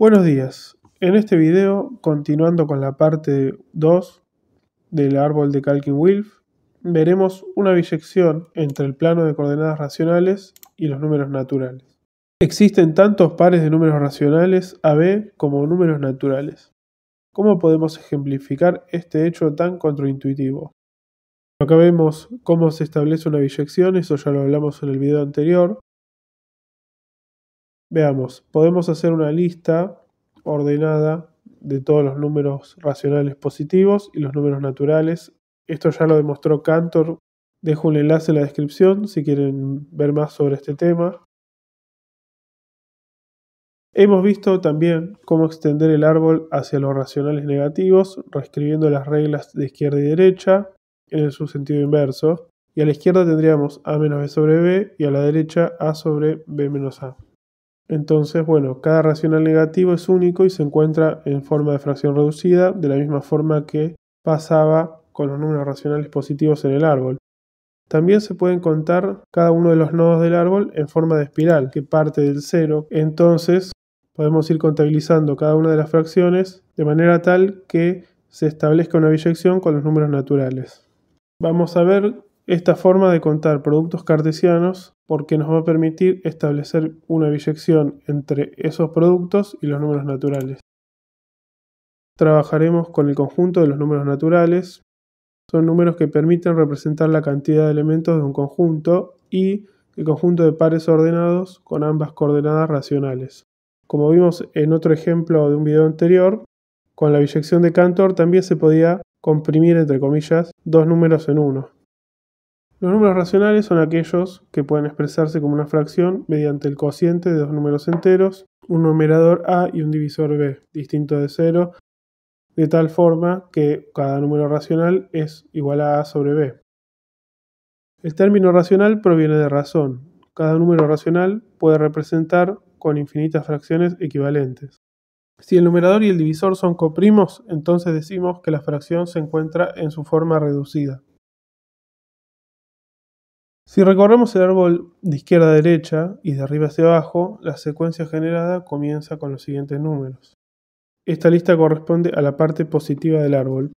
Buenos días. En este video, continuando con la parte 2 del árbol de Kalkin-Wilf, veremos una biyección entre el plano de coordenadas racionales y los números naturales. Existen tantos pares de números racionales AB como números naturales. ¿Cómo podemos ejemplificar este hecho tan contraintuitivo? Acá vemos cómo se establece una biyección, eso ya lo hablamos en el video anterior, Veamos, podemos hacer una lista ordenada de todos los números racionales positivos y los números naturales. Esto ya lo demostró Cantor. Dejo un enlace en la descripción si quieren ver más sobre este tema. Hemos visto también cómo extender el árbol hacia los racionales negativos, reescribiendo las reglas de izquierda y derecha en su sentido inverso. Y a la izquierda tendríamos a menos b sobre b y a la derecha a sobre b menos a. Entonces, bueno, cada racional negativo es único y se encuentra en forma de fracción reducida, de la misma forma que pasaba con los números racionales positivos en el árbol. También se pueden contar cada uno de los nodos del árbol en forma de espiral, que parte del cero. Entonces, podemos ir contabilizando cada una de las fracciones de manera tal que se establezca una biyección con los números naturales. Vamos a ver esta forma de contar productos cartesianos porque nos va a permitir establecer una biyección entre esos productos y los números naturales. Trabajaremos con el conjunto de los números naturales. Son números que permiten representar la cantidad de elementos de un conjunto y el conjunto de pares ordenados con ambas coordenadas racionales. Como vimos en otro ejemplo de un video anterior, con la biyección de Cantor también se podía comprimir, entre comillas, dos números en uno, los números racionales son aquellos que pueden expresarse como una fracción mediante el cociente de dos números enteros, un numerador A y un divisor B, distinto de cero, de tal forma que cada número racional es igual a A sobre B. El término racional proviene de razón. Cada número racional puede representar con infinitas fracciones equivalentes. Si el numerador y el divisor son coprimos, entonces decimos que la fracción se encuentra en su forma reducida. Si recorremos el árbol de izquierda a derecha y de arriba hacia abajo, la secuencia generada comienza con los siguientes números. Esta lista corresponde a la parte positiva del árbol.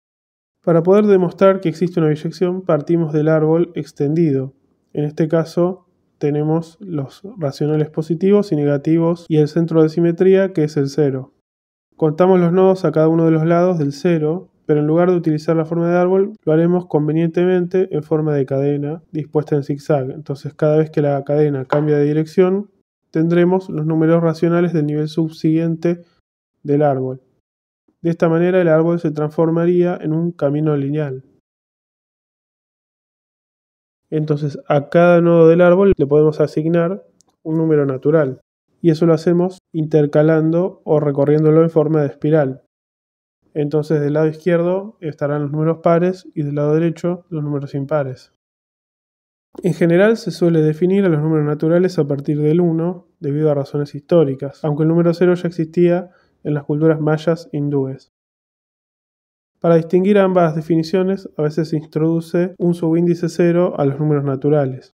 Para poder demostrar que existe una biyección, partimos del árbol extendido. En este caso, tenemos los racionales positivos y negativos y el centro de simetría, que es el cero. Contamos los nodos a cada uno de los lados del 0 pero en lugar de utilizar la forma de árbol, lo haremos convenientemente en forma de cadena dispuesta en zigzag. Entonces cada vez que la cadena cambia de dirección, tendremos los números racionales del nivel subsiguiente del árbol. De esta manera el árbol se transformaría en un camino lineal. Entonces a cada nodo del árbol le podemos asignar un número natural y eso lo hacemos intercalando o recorriéndolo en forma de espiral. Entonces del lado izquierdo estarán los números pares y del lado derecho los números impares. En general se suele definir a los números naturales a partir del 1 debido a razones históricas, aunque el número 0 ya existía en las culturas mayas hindúes. Para distinguir ambas definiciones, a veces se introduce un subíndice 0 a los números naturales.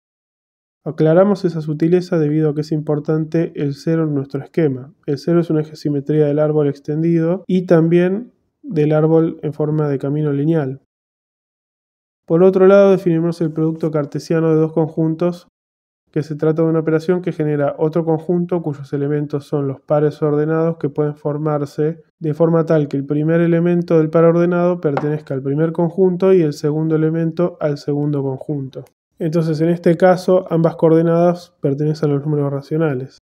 Aclaramos esa sutileza debido a que es importante el 0 en nuestro esquema. El 0 es una simetría del árbol extendido y también del árbol en forma de camino lineal. Por otro lado, definimos el producto cartesiano de dos conjuntos, que se trata de una operación que genera otro conjunto cuyos elementos son los pares ordenados que pueden formarse de forma tal que el primer elemento del par ordenado pertenezca al primer conjunto y el segundo elemento al segundo conjunto. Entonces, en este caso, ambas coordenadas pertenecen a los números racionales.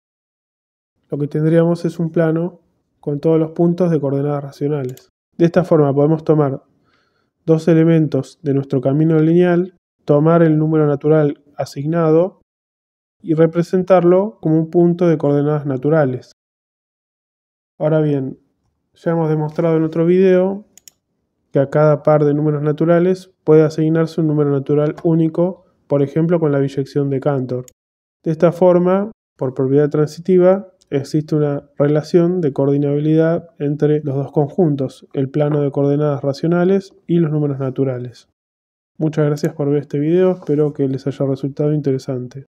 Lo que tendríamos es un plano con todos los puntos de coordenadas racionales. De esta forma podemos tomar dos elementos de nuestro camino lineal, tomar el número natural asignado y representarlo como un punto de coordenadas naturales. Ahora bien, ya hemos demostrado en otro video que a cada par de números naturales puede asignarse un número natural único, por ejemplo con la biyección de Cantor. De esta forma, por propiedad transitiva, existe una relación de coordinabilidad entre los dos conjuntos, el plano de coordenadas racionales y los números naturales. Muchas gracias por ver este video, espero que les haya resultado interesante.